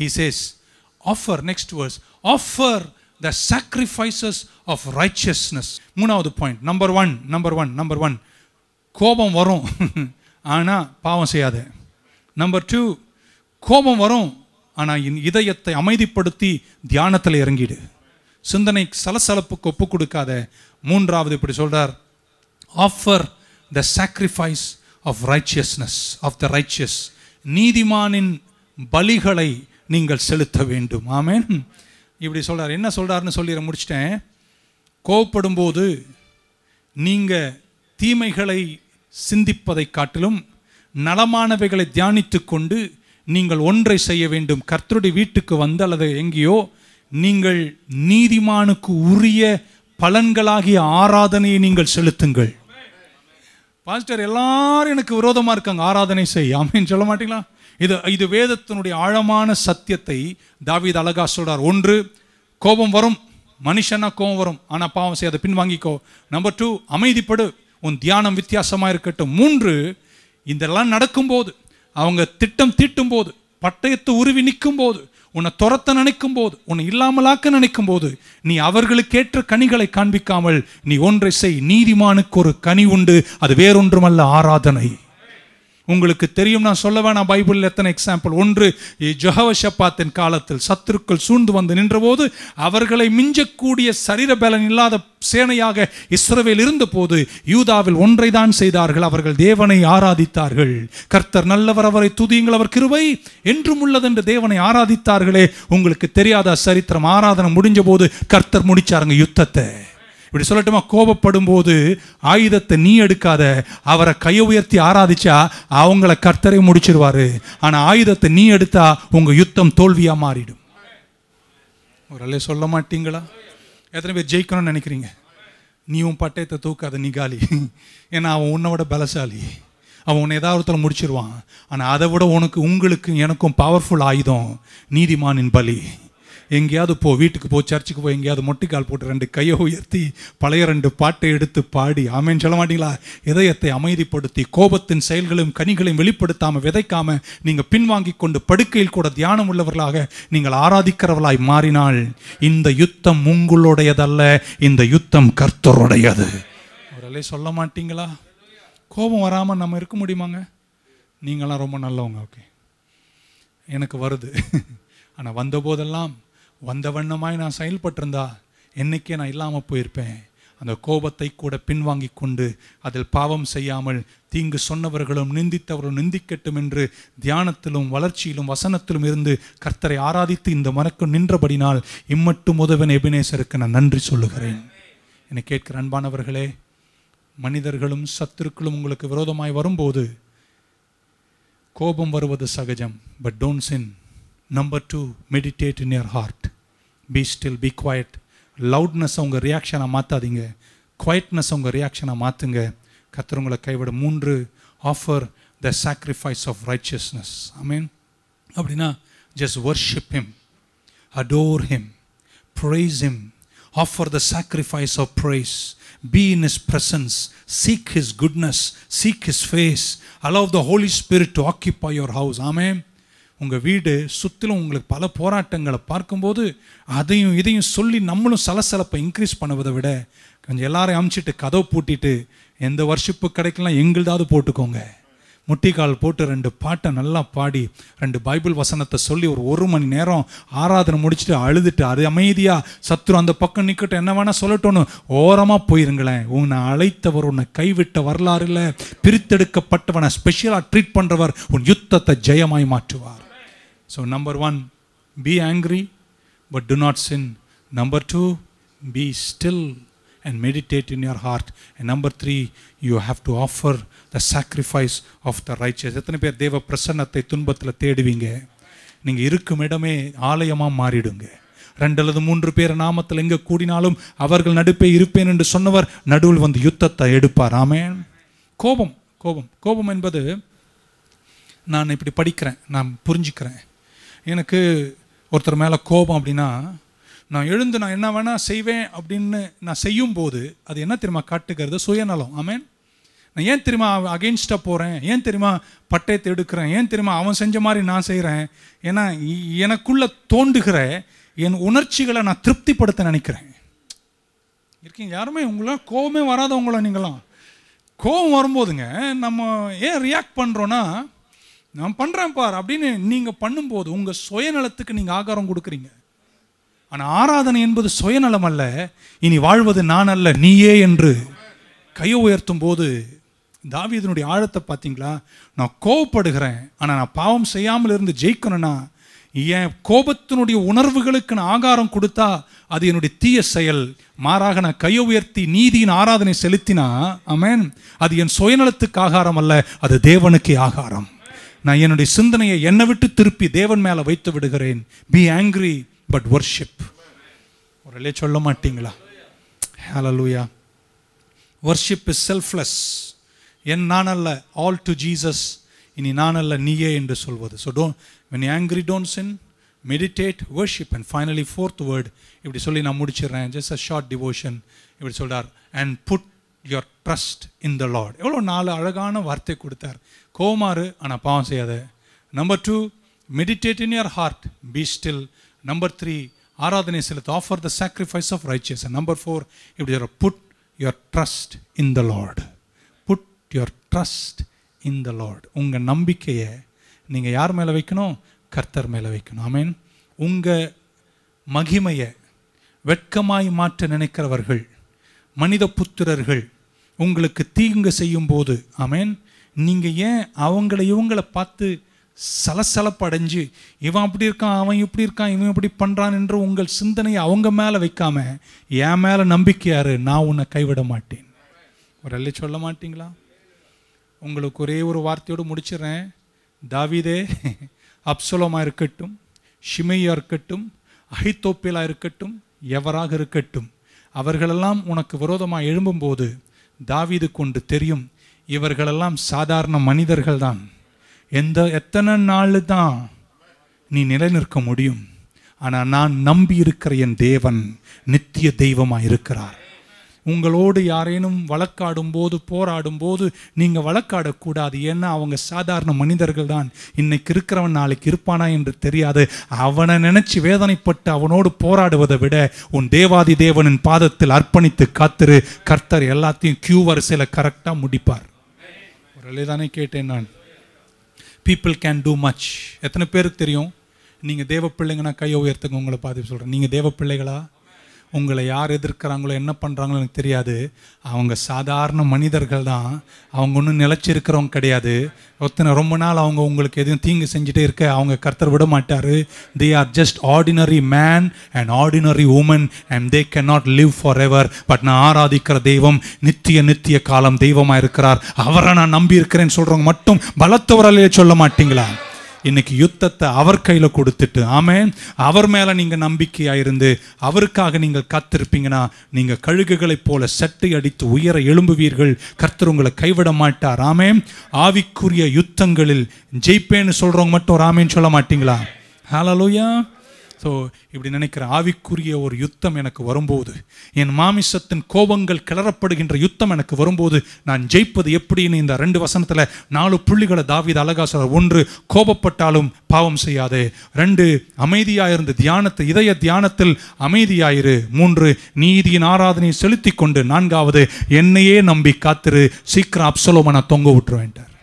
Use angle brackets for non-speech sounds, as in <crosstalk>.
He says offer next verse, offer the sacrifices of righteousness மூணாவது point number one number one number one கோபம் வரும் <laughs> ஆனால் பாவம் செய்யாது நம்பர் டூ கோபம் வரும் ஆனால் என் இதயத்தை அமைதிப்படுத்தி தியானத்தில் இறங்கிடு சிந்தனை சலசலப்புக்கு ஒப்பு கொடுக்காத மூன்றாவது இப்படி சொல்கிறார் offer the sacrifice of righteousness of the righteous நீதிமானின் பலிகளை நீங்கள் செலுத்த வேண்டும் ஆமேன் இப்படி சொல்கிறார் என்ன சொல்கிறாருன்னு சொல்லி முடிச்சிட்டேன் கோவப்படும் போது நீங்கள் தீமைகளை சிந்திப்பதை காட்டிலும் நலமானவைகளை தியானித்து கொண்டு நீங்கள் ஒன்றை செய்ய வேண்டும் கர்த்தருடைய வீட்டுக்கு வந்து அல்லது எங்கேயோ நீங்கள் நீதிமானுக்கு உரிய பலன்களாகிய ஆராதனையை நீங்கள் செலுத்துங்கள் பாஸ்டர் எல்லாரும் எனக்கு விரோதமாக இருக்காங்க ஆராதனை செய்ய செய்யாமேன்னு சொல்ல மாட்டீங்களா இது இது வேதத்தினுடைய ஆழமான சத்தியத்தை தாவீத் அழகா சொல்கிறார் ஒன்று கோபம் வரும் மனுஷனா கோபம் வரும் ஆனால் பாவம் செய்ய அதை பின்வாங்கிக்கோ நம்பர் டூ அமைதிப்படு உன் தியானம் வித்தியாசமாக இருக்கட்டும் மூன்று இதெல்லாம் நடக்கும்போது அவங்க திட்டம் தீட்டும் போது பட்டயத்தை உருவி நிற்கும் போது உன்னை துரத்த நினைக்கும் போது உன்னை இல்லாமலாக்க நினைக்கும் போது நீ அவர்களுக்கேற்ற கனிகளை காண்பிக்காமல் நீ ஒன்றை செய் நீதிமானுக்கு ஒரு கனி உண்டு அது வேறொன்றுமல்ல ஆராதனை உங்களுக்கு தெரியும் நான் சொல்ல வேணாம் பைபிளில் எத்தனை எக்ஸாம்பிள் ஒன்று ஜொஹவஷப்பாத்தின் காலத்தில் சத்துருக்கள் சூழ்ந்து வந்து நின்றபோது அவர்களை மிஞ்சக்கூடிய சரீர பலன் இல்லாத சேனையாக இஸ்ரவேல் இருந்தபோது யூதாவில் ஒன்றை தான் செய்தார்கள் அவர்கள் தேவனை ஆராதித்தார்கள் கர்த்தர் நல்லவர் அவரை துதியுங்கள் அவர் கிருவை என்றும் உள்ளது என்று தேவனை ஆராதித்தார்களே உங்களுக்கு தெரியாத சரித்திரம் ஆராதனை முடிஞ்ச போது கர்த்தர் முடிச்சாருங்க யுத்தத்தை இப்படி சொல்லட்டுமா கோபப்படும் போது ஆயுதத்தை நீ எடுக்காத அவரை கையை உயர்த்தி ஆராதிச்சா அவங்கள கர்த்தரை முடிச்சிருவாரு ஆனால் ஆயுதத்தை நீ எடுத்தா உங்கள் யுத்தம் தோல்வியாக மாறிடும் ஒரு சொல்ல மாட்டீங்களா எத்தனை பேர் ஜெயிக்கணும்னு நினைக்கிறீங்க நீ உன் பட்டயத்தை தூக்காத நீ காலி ஏன்னா அவன் உன்னை விட பலசாலி அவன் உன்னை ஏதாவது முடிச்சிருவான் ஆனால் அதை விட உனக்கு உங்களுக்கு எனக்கும் பவர்ஃபுல் ஆயுதம் நீதிமானின் பலி எங்கேயாவது போ வீட்டுக்கு போ சர்ச்சுக்கு போ எங்கேயாவது மொட்டைக்கால் போட்டு ரெண்டு கையை உயர்த்தி பழைய ரெண்டு பாட்டை எடுத்து பாடி ஆமேன்னு சொல்ல மாட்டீங்களா இதயத்தை அமைதிப்படுத்தி கோபத்தின் செயல்களையும் கனிகளையும் வெளிப்படுத்தாமல் விதைக்காமல் நீங்கள் பின்வாங்கி கொண்டு படுக்கையில் கூட தியானம் உள்ளவர்களாக நீங்கள் ஆராதிக்கிறவர்களாய் மாறினால் இந்த யுத்தம் உங்களுடையதல்ல இந்த யுத்தம் கர்த்தருடையது அவர்களே சொல்ல மாட்டீங்களா கோபம் வராமல் நம்ம இருக்க முடியுமாங்க நீங்களாம் ரொம்ப நல்லவங்க ஓகே எனக்கு வருது ஆனால் வந்தபோதெல்லாம் வந்த வண்ணமாய் நான் செயல்பட்டிருந்தா என்றைக்கே நான் இல்லாமல் போயிருப்பேன் அந்த கோபத்தை கூட பின்வாங்கி கொண்டு அதில் பாவம் செய்யாமல் தீங்கு சொன்னவர்களும் நிந்தித்தவர்களும் நிந்திக்கட்டும் என்று தியானத்திலும் வளர்ச்சியிலும் வசனத்திலும் இருந்து கர்த்தரை ஆராதித்து இந்த மனக்கு நின்றபடினால் இம்மட்டும் உதவன் எபினேசருக்கு நான் நன்றி சொல்லுகிறேன் என்னை கேட்கிற அன்பானவர்களே மனிதர்களும் சத்துருக்களும் உங்களுக்கு விரோதமாய் வரும்போது கோபம் வருவது சகஜம் but don't sin number two meditate in your heart be still be quiet loudness உங்கள் ரியாக்ஷனை மாற்றாதீங்க குவாய்ட்னஸ் உங்கள் ரியாக்ஷனை மாற்றுங்க கத்துறவங்களை கைவிட மூன்று offer the sacrifice of righteousness I mean அப்படின்னா just worship him adore Him, praise Him, offer the sacrifice of praise, be in His presence, seek His goodness, seek His face, allow the Holy Spirit to occupy your house. Amen. உங்கள் வீடு சுற்றிலும் உங்களுக்கு பல போராட்டங்களை பார்க்கும்போது அதையும் இதையும் சொல்லி நம்மளும் சலசலப்பை இன்க்ரீஸ் பண்ணுவதை விட கொஞ்சம் எல்லாரையும் அமுச்சிட்டு கதவு பூட்டிட்டு எந்த வருஷப்பு கிடைக்கலாம் எங்களுதாவது போட்டுக்கோங்க முட்டிக்கால் போட்டு ரெண்டு பாட்டை நல்லா பாடி ரெண்டு பைபிள் வசனத்தை சொல்லி ஒரு ஒரு மணி நேரம் ஆராதனை முடிச்சுட்டு அழுதுட்டு அது அமைதியாக சத்ரு அந்த பக்கம் நிற்கட்டும் என்ன வேணால் சொல்லட்டோன்னு ஓரமாக போயிருங்களேன் உன்னை அழைத்தவர் உன்னை கைவிட்ட இல்லை பிரித்தெடுக்கப்பட்டவனை ஸ்பெஷலாக ட்ரீட் பண்ணுறவர் உன் யுத்தத்தை ஜெயமாய் மாற்றுவார் So, number one, be angry, but do not sin. Number two, be still and meditate in your heart. And number three, you have to offer the sacrifice of the righteous. எத்தனை பேர் தேவ பிரசன்னத்தை துன்பத்தில் தேடுவீங்க நீங்கள் இருக்கும் இடமே ஆலயமாக மாறிடுங்க ரெண்டு அல்லது மூன்று பேர் நாமத்தில் எங்கே கூடினாலும் அவர்கள் நடுப்பே இருப்பேன் என்று சொன்னவர் நடுவில் வந்து யுத்தத்தை எடுப்பார் ஆமேன் கோபம் கோபம் கோபம் என்பது நான் இப்படி படிக்கிறேன் நான் புரிஞ்சுக்கிறேன் எனக்கு ஒருத்தர் மேலே கோபம் அப்படின்னா நான் எழுந்து நான் என்ன வேணால் செய்வேன் அப்படின்னு நான் செய்யும் போது அது என்ன தெரியுமா காட்டுக்கிறது சுயநலம் ஆமேன் நான் ஏன் தெரியுமா அகெயின்ஸ்டாக போகிறேன் ஏன் தெரியுமா பட்டயத்தை எடுக்கிறேன் ஏன் தெரியுமா அவன் செஞ்ச மாதிரி நான் செய்கிறேன் ஏன்னா எனக்குள்ளே தோண்டுகிற என் உணர்ச்சிகளை நான் திருப்திப்படுத்த நினைக்கிறேன் இருக்கீங்க யாருமே உங்களாம் கோபமே வராதவங்களாம் நீங்களாம் கோபம் வரும்போதுங்க நம்ம ஏன் ரியாக்ட் பண்ணுறோன்னா நான் பண்ணுறேன் பார் அப்படின்னு நீங்கள் பண்ணும்போது உங்கள் சுயநலத்துக்கு நீங்கள் ஆகாரம் கொடுக்குறீங்க ஆனால் ஆராதனை என்பது சுயநலம் அல்ல இனி வாழ்வது நான் அல்ல நீயே என்று கையை உயர்த்தும் போது தாவியதனுடைய ஆழத்தை பார்த்தீங்களா நான் கோவப்படுகிறேன் ஆனால் நான் பாவம் செய்யாமல் இருந்து ஜெயிக்கணும்னா என் கோபத்தினுடைய உணர்வுகளுக்கு நான் ஆகாரம் கொடுத்தா அது என்னுடைய தீய செயல் மாறாக நான் கையை உயர்த்தி நீதியின் ஆராதனை செலுத்தினா அமேன் அது என் சுயநலத்துக்கு ஆகாரம் அல்ல அது தேவனுக்கே ஆகாரம் நான் என்னுடைய சிந்தனையை என்னை விட்டு திருப்பி தேவன் மேலே வைத்து விடுகிறேன் பி ஆங்கிரி பட் ஒர்ஷிப் ஒரு சொல்ல மாட்டீங்களா ஹலலூயா ஒர்ஷிப் இஸ் செல்ஃப்லெஸ் என் நான் அல்ல ஆல் டு ஜீசஸ் இனி நான் அல்ல நீயே என்று சொல்வது so don't when angry don't sin meditate worship and finally fourth word இப்படி சொல்லி நான் முடிச்சிடுறேன் ஜஸ்ட் அ ஷார்ட் டிவோஷன் இப்படி சொல்கிறார் and put your trust in the lord எவ்வளோ நாலு அழகான வார்த்தை கொடுத்தார் கோமாறு ஆனால் பாவம் செய்யாத number two meditate in your heart be still number three ஆராதனை செலுத்து offer the sacrifice of righteous number four இப்படி சொல்கிற put your trust in the lord put your trust in the lord உங்கள் நம்பிக்கையை நீங்கள் யார் மேலே வைக்கணும் கர்த்தர் மேலே வைக்கணும் ஐ மீன் உங்கள் மகிமையை வெட்கமாய் மாற்ற நினைக்கிறவர்கள் மனித புத்திரர்கள் உங்களுக்கு தீங்கு செய்யும் போது அமேன் நீங்கள் ஏன் அவங்கள இவங்களை பார்த்து அடைஞ்சு இவன் அப்படி இருக்கான் அவன் இப்படி இருக்கான் இவன் இப்படி பண்ணுறான் என்று உங்கள் சிந்தனையை அவங்க மேலே வைக்காம என் மேலே நம்பிக்கையாரு நான் உன்னை கைவிட மாட்டேன் ஒரு அள்ளி சொல்ல மாட்டீங்களா உங்களுக்கு ஒரே ஒரு வார்த்தையோடு முடிச்சிடுறேன் தாவிதே அப்சலமாக இருக்கட்டும் ஷிமையாக இருக்கட்டும் அஹித்தோப்பிலாக இருக்கட்டும் எவராக இருக்கட்டும் அவர்களெல்லாம் உனக்கு விரோதமாக எழும்பும்போது தாவிது கொண்டு தெரியும் இவர்களெல்லாம் சாதாரண மனிதர்கள் தான் எந்த எத்தனை நாள் தான் நீ நிலைநிற்க முடியும் ஆனால் நான் நம்பி இருக்கிற என் தேவன் நித்திய தெய்வமாக இருக்கிறார் உங்களோடு யாரேனும் வழக்காடும் போது போராடும் போது நீங்கள் வழக்காடக்கூடாது ஏன்னா அவங்க சாதாரண மனிதர்கள் தான் இன்னைக்கு இருக்கிறவன் நாளைக்கு இருப்பானா என்று தெரியாது அவனை நினைச்சு வேதனைப்பட்டு அவனோடு போராடுவதை விட உன் தேவாதி தேவனின் பாதத்தில் அர்ப்பணித்து காத்திரு கர்த்தர் எல்லாத்தையும் கியூ வரிசையில் கரெக்டாக முடிப்பார் ஒரு தானே கேட்டேன் நான் பீப்புள் கேன் டூ மச் எத்தனை பேருக்கு தெரியும் நீங்கள் தேவ பிள்ளைங்கன்னா கையை உயர்த்துங்க உங்களை பார்த்து சொல்கிறேன் நீங்கள் தேவ பிள்ளைகளா உங்களை யார் எதிர்க்கிறாங்களோ என்ன பண்ணுறாங்களோ எனக்கு தெரியாது அவங்க சாதாரண மனிதர்கள் தான் அவங்க ஒன்றும் நிலச்சிருக்கிறவங்க கிடையாது ஒத்தனை ரொம்ப நாள் அவங்க உங்களுக்கு எதுவும் தீங்கு செஞ்சுட்டே இருக்க அவங்க கர்த்தர் விட மாட்டார் they are just ordinary man and ordinary woman and they cannot live forever but நான் ஆராதிக்கிற தெய்வம் நித்திய நித்திய காலம் தெய்வமாக இருக்கிறார் அவரை நான் நம்பி இருக்கிறேன்னு சொல்கிறவங்க மட்டும் பலத்தவராலே சொல்ல மாட்டீங்களா இன்னைக்கு யுத்தத்தை அவர் கையில் கொடுத்துட்டு ஆமேன் அவர் மேலே நீங்கள் நம்பிக்கையாக இருந்து அவருக்காக நீங்கள் காத்திருப்பீங்கன்னா நீங்கள் கழுகுகளைப் போல சட்டை அடித்து உயர எழும்புவீர்கள் கர்த்தர் உங்களை கைவிட மாட்டார் ஆமே ஆவிக்குரிய யுத்தங்களில் ஜெயிப்பேன்னு சொல்கிறவங்க மட்டும் ராமேன்னு சொல்ல மாட்டீங்களா ஹலோ லோயா ஸோ இப்படி நினைக்கிற ஆவிக்குரிய ஒரு யுத்தம் எனக்கு வரும்போது என் மாமிசத்தின் கோபங்கள் கிளறப்படுகின்ற யுத்தம் எனக்கு வரும்போது நான் ஜெயிப்பது எப்படின்னு இந்த ரெண்டு வசனத்தில் நாலு புள்ளிகளை தாவித அழகாசர் ஒன்று கோபப்பட்டாலும் பாவம் செய்யாது ரெண்டு அமைதியாயிருந்து தியானத்தை இதய தியானத்தில் அமைதியாயிரு மூன்று நீதியின் ஆராதனையை செலுத்தி கொண்டு நான்காவது என்னையே நம்பி காத்திரு சீக்கிரம் அப்சலோமனை தொங்க விட்டுருவேன்ட்டார்